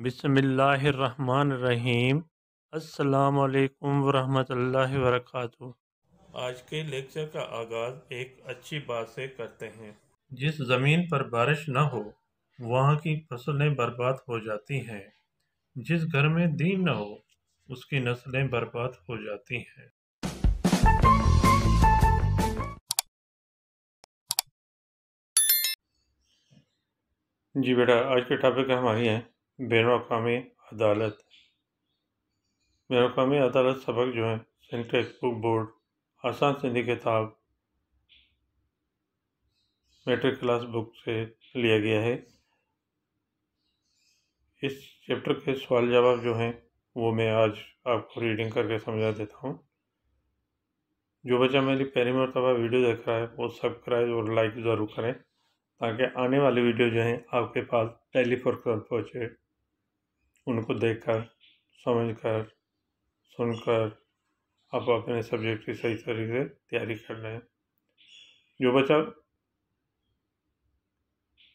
बिसमीम् अल्लाम वरहमतुल्लाहि वरकatuh आज के लेक्चर का आगाज़ एक अच्छी बात से करते हैं जिस ज़मीन पर बारिश न हो वहाँ की फसलें बर्बाद हो जाती हैं जिस घर में दीन न हो उसकी नस्लें बर्बाद हो जाती हैं जी बेटा आज के टॉपिक हम आई हैं बैन अवी अदालत बैन अवी अदालत सबक जो है सिंटेक्स बुक बोर्ड आसान सिंधी किताब मेट्रिक क्लास बुक से लिया गया है इस चैप्टर के सवाल जवाब जो हैं वो मैं आज आपको रीडिंग करके समझा देता हूँ जो बच्चा मेरी पहली मरतबा वीडियो देख रहा है वो सब्सक्राइब और लाइक ज़रूर करें ताकि आने वाली वीडियो जो हैं आपके पास टेलीफोन पर पहुँचे उनको देखकर समझकर सुनकर आप अपने सब्जेक्ट की सही तरीके से तैयारी कर लें जो बच्चा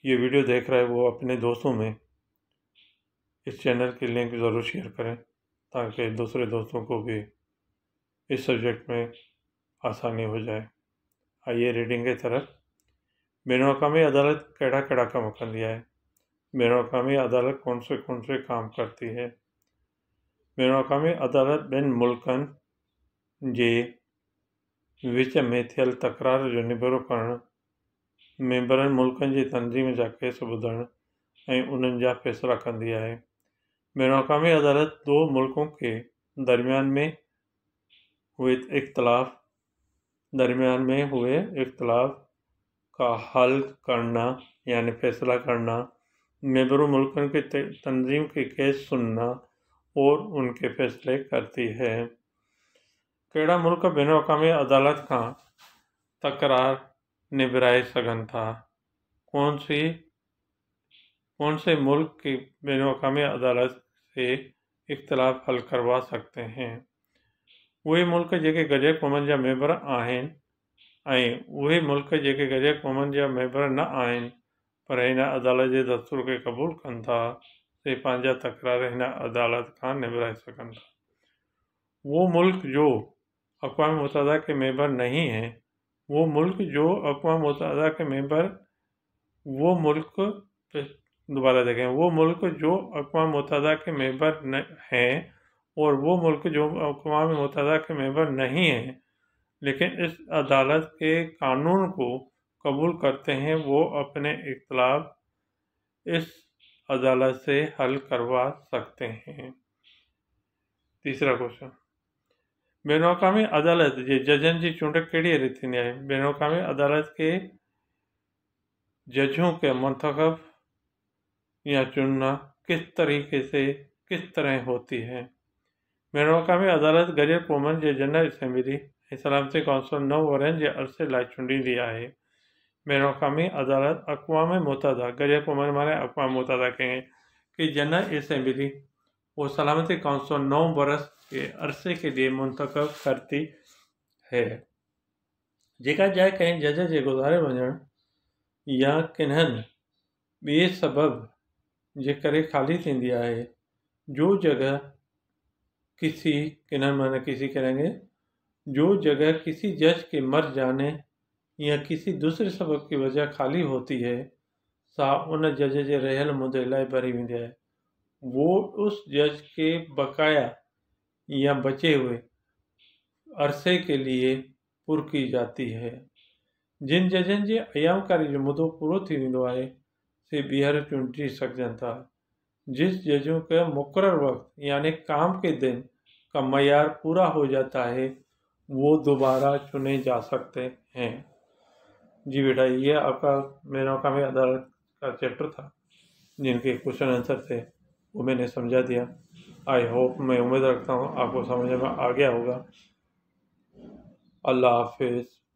ये वीडियो देख रहा है वो अपने दोस्तों में इस चैनल की लिंक ज़रूर शेयर करें ताकि दूसरे दोस्तों को भी इस सब्जेक्ट में आसानी हो जाए आइए रीडिंग के तरफ बेनौका में अदालत केड़ा केड़ा का मौका दिया है मेनकामी अदालत कौन से कौन से काम करती है मेनकामी अदालत बिन मुल्कनि जे विच में थियल तकरार जो निबरो करणु मेम्बरनि मुल्कनि जी तनज़ीम जा केस ॿुधणु ऐं उन्हनि जा फ़ैसिला कंदी अदालत दो मुल्कों के दरमियान में हुए इख्तलाफ दरमियान में हुए इख्तलाफ का हल करना यानी फैसला करना मेबरू मुल्कों के तंजीम के केस सुनना और उनके फैसले करती है कड़ा मुल्क बिन अवी अदालत का तकरार निबराए सघन था कौन सी कौन से मुल्क की बिन अवी अदालत से इख्तलाफ हल करवा सकते हैं उहे मुल्क जे गजे कौम जा मेंबर आहिनि उ मुल्क जे गजे कौम जा मेंबर न आहिनि पर इन अदालत के दस्तूर के कबूल कन था से तकरार इन अदालत का निबराए सकन था वो मुल्क जो अक़वा मुतहदा के मेंबर नहीं हैं वो मुल्क जो अक़वा मुतदा के मेंबर वो मुल्क दोबारा देखें वो मुल्क जो अक़वा मुतदा के मेंबर हैं और वो मुल्क जो अक़वा मुतहदा के मेंबर नहीं हैं लेकिन इस अदालत के कानून को कबूल करते हैं वो अपने इख्तलाफ इस अदालत से हल करवा सकते हैं तीसरा क्वेश्चन बेनोकामी अदालत जे जजन की चूंट कड़ी रीति आहे बेनोकामी अदालत के जजों के मंतखब या चुनना किस तरीके से किस तरह होती है बेनोकामी अदालत गजर कोमन जे जनरल असेंबली सलामती काउंसिल नौ वर्ष के अरसे लाइ चूंडींदी है मेनकामी अदालत अकवाम मुतदा गरीब को मर मारे अकवा मुतदा कहें कि जनरल असम्बली वो सलामती कौंसिल नौ बरस के अरसे के लिए मुंतखब करती है जै जाइ कहीं जज के गुज़ारे वजन या किन्हनि बे सबब जे करे ख़ाली थी है जो जगह किसी किन्न माना किसी करेंगे जो जगह किसी जज के मर जाने या किसी दूसरे सबक की वजह खाली होती है सा उन जज जे रहियल मुदलाए भरी वेंदी आहे वो उस जज के बकाया या बचे हुए अरसे के लिए पुर की जाती है जिन जजन जे अयामकारी जो मुद्दों पूरा थी वो है से बीहर चूंडिजी सकजन था जिस जजों का मुकर वक्त यानी काम के दिन का मैार पूरा हो जाता है वो दोबारा चुने जा सकते हैं जी बेटा ये आपका मेनका में अदालत का चैप्टर था जिनके क्वेश्चन आंसर थे वो मैंने समझा दिया आई होप मैं उम्मीद रखता हूँ आपको समझ में आ गया होगा अल्लाह हाफिज़